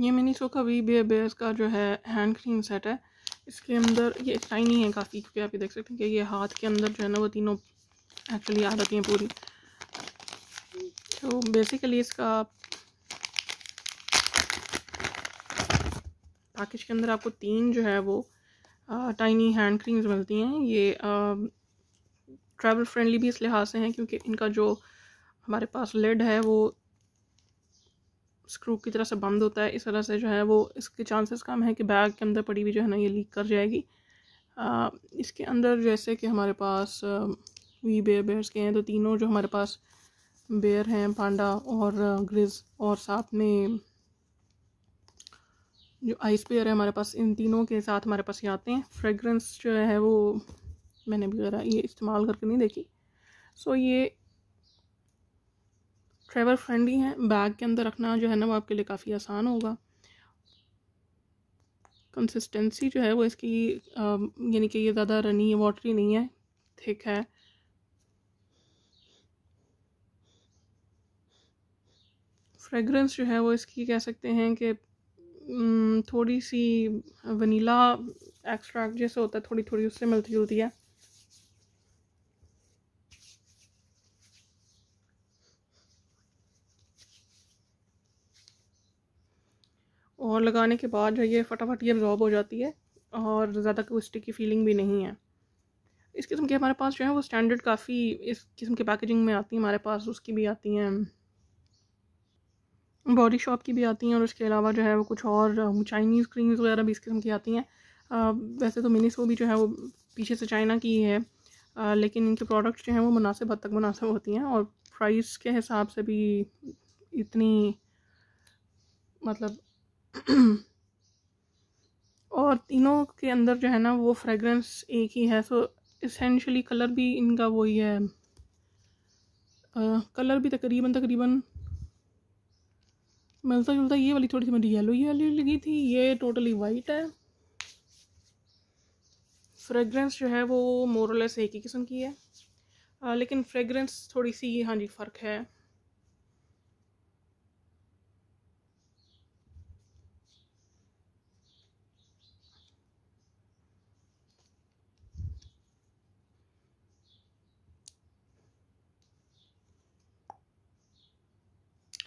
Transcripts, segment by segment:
ये मिनीसो का we bay base का जो है हैंड क्रीम सेट है इसके अंदर ये टाइनी है काफ़ी क्योंकि आप ये देख सकते हैं कि ये हाथ के अंदर जो है ना वो तीनों एक्चुअली आ जाती हैं पूरी तो बेसिकली इसका पैकेज के अंदर आपको तीन जो है वो टाइनी हैंड क्रीम्स मिलती हैं ये ट्रैवल फ्रेंडली भी इस लिहाज से हैं क्योंकि इनका जो हमारे पास लेड है वो स्क्रू की तरह से बंद होता है इस वजह से जो है वो इसके चांसेस कम है कि बैग के अंदर पड़ी हुई जो है ना ये लीक कर जाएगी आ, इसके अंदर जैसे कि हमारे पास वी बेयर बेयर्स के हैं तो तीनों जो हमारे पास बेयर हैं पांडा और ग्रिज और साथ में जो आइस बेयर है हमारे पास इन तीनों के साथ हमारे पास ये आते हैं फ्रेगरेंस जो है वो मैंने भी वगैरह ये इस्तेमाल करके नहीं देखी सो ये ट्रैवल फ्रेंडली हैं बैग के अंदर रखना जो है ना वो आपके लिए काफ़ी आसान होगा कंसिस्टेंसी जो है वो इसकी यानी कि ये ज़्यादा रनी वाटरी नहीं है थिक है फ्रेगरेंस जो है वो इसकी कह सकते हैं कि थोड़ी सी वनीला एक्सट्रैक्ट जैसे होता है थोड़ी थोड़ी उससे मिलती जुलती है और लगाने के बाद जो ये फटाफट ये एब्जॉर्ब हो जाती है और ज़्यादा कोई स्टिक की फीलिंग भी नहीं है इस किस्म के हमारे पास जो है वो स्टैंडर्ड काफ़ी इस किस्म की पैकेजिंग में आती है हमारे पास उसकी भी आती हैं बॉडी शॉप की भी आती हैं और उसके अलावा जो है वो कुछ और चाइनीज़ क्रीम्स वगैरह भी इस किस्म की आती हैं वैसे तो मिनीसो भी जो है वो पीछे से चाइना की है आ, लेकिन इनके प्रोडक्ट्स जो हैं वो मुनासिब हद तक मुनासिब होती हैं और प्राइस के हिसाब से भी इतनी मतलब और तीनों के अंदर जो है ना वो फ्रेगरेंस एक ही है सो इसेंशली कलर भी इनका वही है आ, कलर भी तकरीबन तकरीबन मिलता जुलता ये वाली थोड़ी सी मुझे येलो वाली लगी थी ये टोटली वाइट है फ्रेगरेंस जो है वो मोरलेस एक ही किस्म की है आ, लेकिन फ्रेगरेंस थोड़ी सी हाँ जी फ़र्क है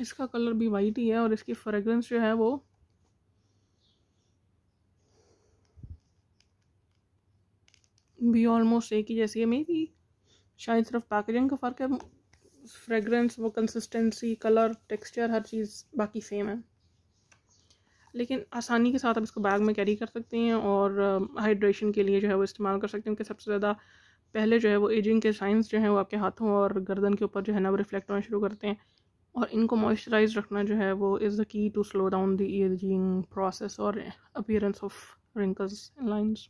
इसका कलर भी वाइट ही है और इसकी फ्रेगरेंस जो है वो भी ऑलमोस्ट एक ही जैसी है मे भी शायद सिर्फ पैकेजिंग का फ़र्क है फ्रेगरेंस वो कंसिस्टेंसी कलर टेक्सचर हर चीज़ बाकी सेम है लेकिन आसानी के साथ आप इसको बैग में कैरी कर सकते हैं और हाइड्रेशन के लिए जो है वो इस्तेमाल कर सकते हैं क्योंकि सबसे ज़्यादा पहले जो है वो एजिंग के साइंस जो है वो आपके हाथों और गर्दन के ऊपर जो है ना वो रिफ्लेक्ट होना शुरू करते हैं और इनको मॉइस्चराइज रखना जो है वो is the key to slow down the ageing process और अपियरेंस ऑफ रिंकल्स लाइन्स